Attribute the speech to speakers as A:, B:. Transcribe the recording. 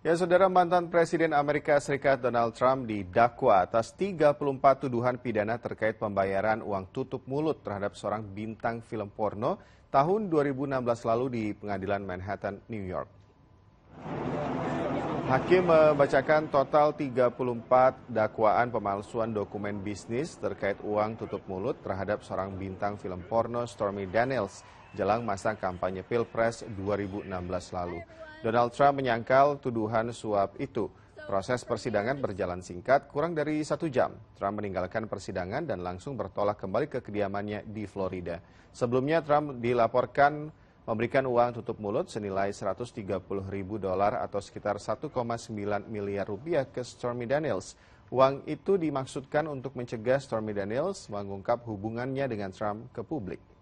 A: Ya, saudara mantan Presiden Amerika Serikat Donald Trump didakwa atas 34 tuduhan pidana terkait pembayaran uang tutup mulut terhadap seorang bintang film porno tahun 2016 lalu di pengadilan Manhattan, New York. Hakim membacakan total 34 dakwaan pemalsuan dokumen bisnis terkait uang tutup mulut terhadap seorang bintang film porno Stormy Daniels jelang masa kampanye Pilpres 2016 lalu. Donald Trump menyangkal tuduhan suap itu. Proses persidangan berjalan singkat, kurang dari satu jam. Trump meninggalkan persidangan dan langsung bertolak kembali ke kediamannya di Florida. Sebelumnya Trump dilaporkan memberikan uang tutup mulut senilai 130 ribu dolar atau sekitar 1,9 miliar rupiah ke Stormy Daniels. Uang itu dimaksudkan untuk mencegah Stormy Daniels mengungkap hubungannya dengan Trump ke publik.